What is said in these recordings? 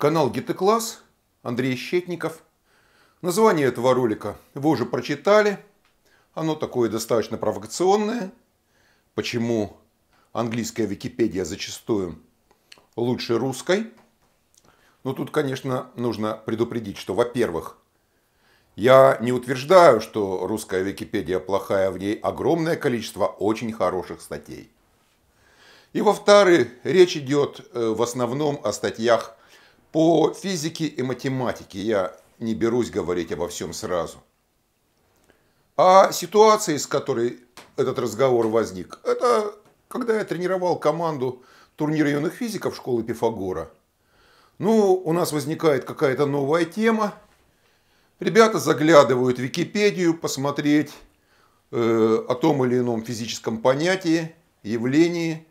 Канал Гитекласс, Андрей Щетников. Название этого ролика вы уже прочитали. Оно такое достаточно провокационное. Почему английская Википедия зачастую лучше русской? Но ну, тут, конечно, нужно предупредить, что, во-первых, я не утверждаю, что русская Википедия плохая, в ней огромное количество очень хороших статей. И во-вторых, речь идет э, в основном о статьях по физике и математике я не берусь говорить обо всем сразу. А ситуация, из которой этот разговор возник, это когда я тренировал команду турнира юных физиков школы Пифагора. Ну, у нас возникает какая-то новая тема. Ребята заглядывают в Википедию посмотреть э, о том или ином физическом понятии, явлении.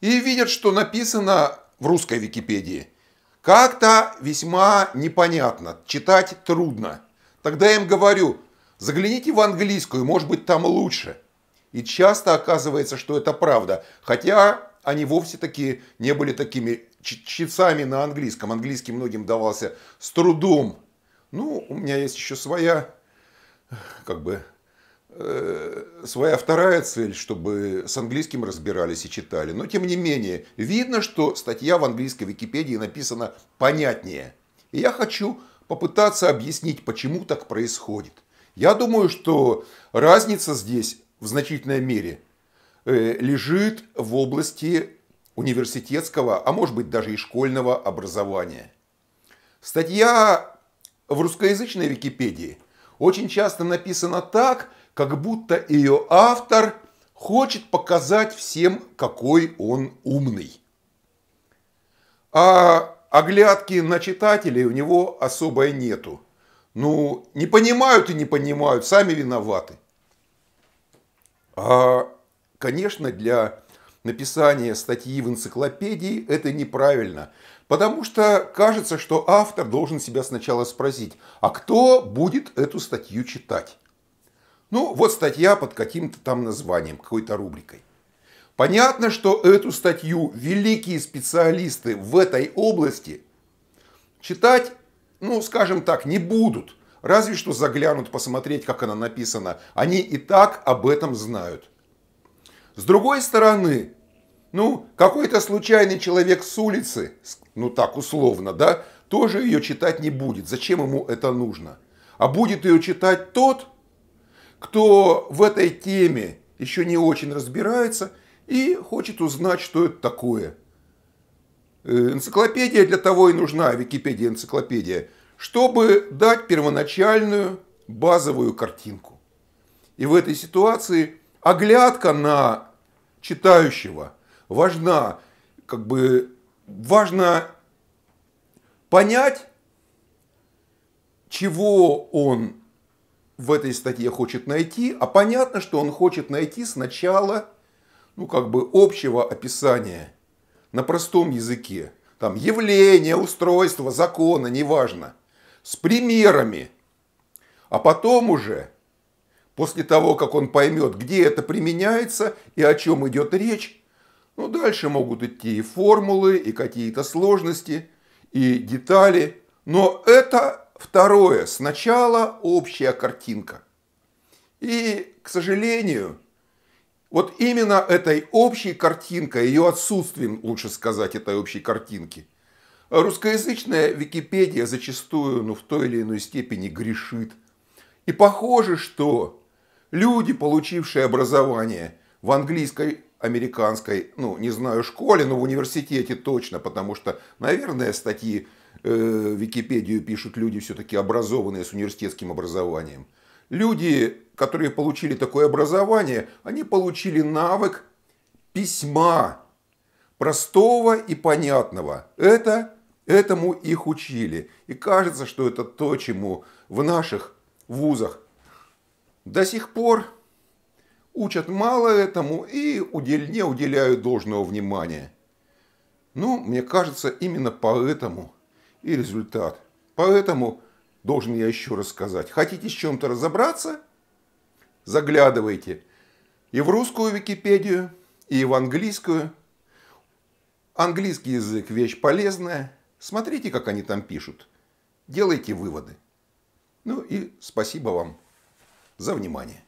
И видят, что написано в русской Википедии – как-то весьма непонятно, читать трудно. Тогда я им говорю, загляните в английскую, может быть там лучше. И часто оказывается, что это правда, хотя они вовсе таки не были такими чтецами на английском. Английский многим давался с трудом. Ну, у меня есть еще своя, как бы, Э, своя вторая цель, чтобы с английским разбирались и читали. Но, тем не менее, видно, что статья в английской Википедии написана понятнее. И я хочу попытаться объяснить, почему так происходит. Я думаю, что разница здесь в значительной мере э, лежит в области университетского, а может быть даже и школьного образования. Статья в русскоязычной Википедии очень часто написана так, как будто ее автор хочет показать всем, какой он умный. А оглядки на читателей у него особой нету. Ну, не понимают и не понимают, сами виноваты. А, конечно, для написания статьи в энциклопедии это неправильно, потому что кажется, что автор должен себя сначала спросить, а кто будет эту статью читать? Ну, вот статья под каким-то там названием, какой-то рубрикой. Понятно, что эту статью великие специалисты в этой области читать, ну, скажем так, не будут. Разве что заглянут посмотреть, как она написана. Они и так об этом знают. С другой стороны, ну, какой-то случайный человек с улицы, ну так условно, да, тоже ее читать не будет. Зачем ему это нужно? А будет ее читать тот, кто в этой теме еще не очень разбирается и хочет узнать, что это такое. Э, энциклопедия для того и нужна, Википедия энциклопедия, чтобы дать первоначальную базовую картинку. И в этой ситуации оглядка на читающего важна, как бы важно понять, чего он в этой статье хочет найти, а понятно, что он хочет найти сначала, ну, как бы общего описания на простом языке. Там явление, устройство, закона, неважно. С примерами. А потом уже, после того, как он поймет, где это применяется и о чем идет речь, ну, дальше могут идти и формулы, и какие-то сложности, и детали. Но это Второе. Сначала общая картинка. И, к сожалению, вот именно этой общей картинкой, ее отсутствием, лучше сказать, этой общей картинки, русскоязычная Википедия зачастую, ну, в той или иной степени грешит. И похоже, что люди, получившие образование в английской, американской, ну, не знаю, школе, но в университете точно, потому что, наверное, статьи э, Википедию пишут люди все-таки образованные с университетским образованием. Люди, которые получили такое образование, они получили навык письма, простого и понятного. Это, этому их учили. И кажется, что это то, чему в наших вузах до сих пор учат мало этому и не уделяют должного внимания. Ну, мне кажется, именно поэтому и результат. Поэтому, должен я еще раз сказать, хотите с чем-то разобраться? Заглядывайте и в русскую Википедию, и в английскую. Английский язык – вещь полезная. Смотрите, как они там пишут. Делайте выводы. Ну и спасибо вам за внимание.